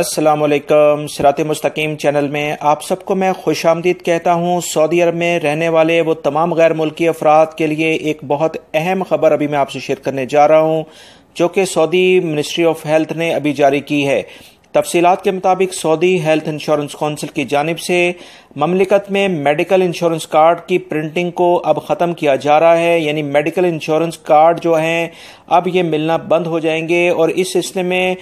السلام علیکم سرات مستقیم چینل میں آپ سب کو میں خوش آمدید کہتا ہوں سعودی عرب میں رہنے والے وہ تمام غیر ملکی افراد کے لیے ایک بہت اہم خبر ابھی میں آپ سے شیئر کرنے جا رہا ہوں جو کہ سعودی منسٹری آف ہیلتھ نے ابھی جاری کی ہے تفصیلات کے مطابق سعودی ہیلتھ انشورنس کونسل کی جانب سے مملکت میں میڈیکل انشورنس کارڈ کی پرنٹنگ کو اب ختم کیا جا رہا ہے یعنی میڈیکل انشورنس کارڈ جو ہیں اب یہ ملنا بند ہو جائیں گے اور اس سلسلے میں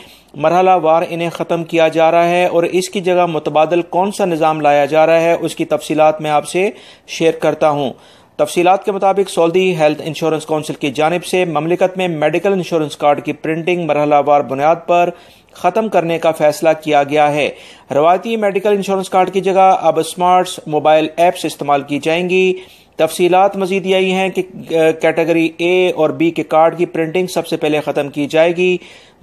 مرحلہ وار انہیں ختم کیا جا رہا ہے اور اس کی جگہ متبادل کون سا نظام لایا جا رہا ہے اس کی تفصیلات میں آپ سے شیئر کرتا ہوں تفصیلات کے مطابق سعودی ہیلتھ انشورنس کونسل کی جانب سے مملکت میں میڈیکل انشورنس کارڈ کی پرنٹنگ مرحلہ وار بنیاد پر ختم کرنے کا فیصلہ کیا گیا ہے روایتی میڈیکل انشورنس کارڈ کی جگہ اب اسمارٹس موبائل ایپس استعمال کی جائیں گی تفصیلات مزید یہی ہیں کہ کیٹیگری اے اور بی کے کارڈ کی پرنٹنگ سب سے پہلے ختم کی جائے گی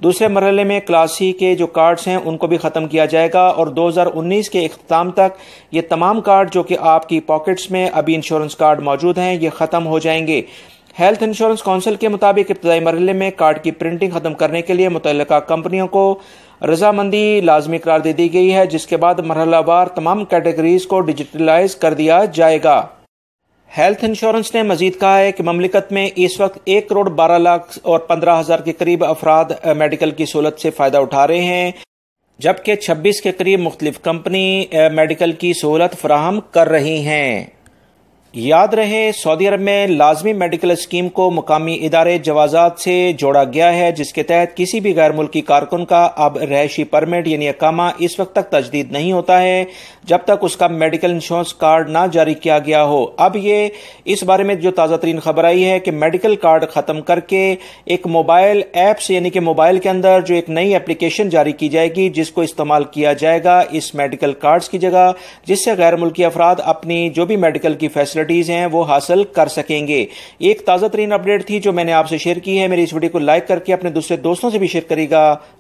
دوسرے مرحلے میں کلاس سی کے جو کارڈز ہیں ان کو بھی ختم کیا جائے گا اور دو ہزار انیس کے اختتام تک یہ تمام کارڈ جو کہ آپ کی پاکٹس میں ابھی انشورنس کارڈ موجود ہیں یہ ختم ہو جائیں گے ہیلتھ انشورنس کونسل کے مطابق ابتدائی مرحلے میں کارڈ کی پرنٹنگ ختم کرنے کے لیے متعلقہ کمپنیوں کو رضامندی لازمی قرار دے دی گئی ہے جس کے بعد مرحلہ وار تمام کیٹیگریز کو ڈیجیٹلائز کر دیا جائے گا ہیلتھ انشورنس نے مزید کہا ہے کہ مملکت میں اس وقت ایک کروڑ بارہ لاکھ اور پندرہ ہزار کے قریب افراد میڈیکل کی سہولت سے فائدہ اٹھا رہے ہیں جبکہ چھبیس کے قریب مختلف کمپنی میڈیکل کی سہولت فراہم کر رہی ہیں یاد رہے سعودی عرب میں لازمی میڈیکل اسکیم کو مقامی ادارے جوازات سے جوڑا گیا ہے جس کے تحت کسی بھی غیر ملکی کارکن کا اب رہائشی پرمٹ یعنی اقامہ اس وقت تک تجدید نہیں ہوتا ہے جب تک اس کا میڈیکل انشورنس کارڈ نہ جاری کیا گیا ہو اب یہ اس بارے میں جو تازہ ترین خبر آئی ہے کہ میڈیکل کارڈ ختم کر کے ایک موبائل ایپس یعنی کہ موبائل کے اندر جو ایک نئی اپلیکیشن جاری کی جائے گی جس کو استعمال کیا جائے گا اس میڈیکل کارڈ کی جگہ جس سے غیر ملکی افراد اپنی جو بھی میڈیکل کی فیسلٹی ہیں وہ حاصل کر سکیں گے ایک تازہ ترین اپڈیٹ تھی جو میں نے آپ سے شیئر کی ہے میری اس ویڈیو کو لائک کر کے اپنے دوسرے دوستوں سے بھی شیئر کرے گا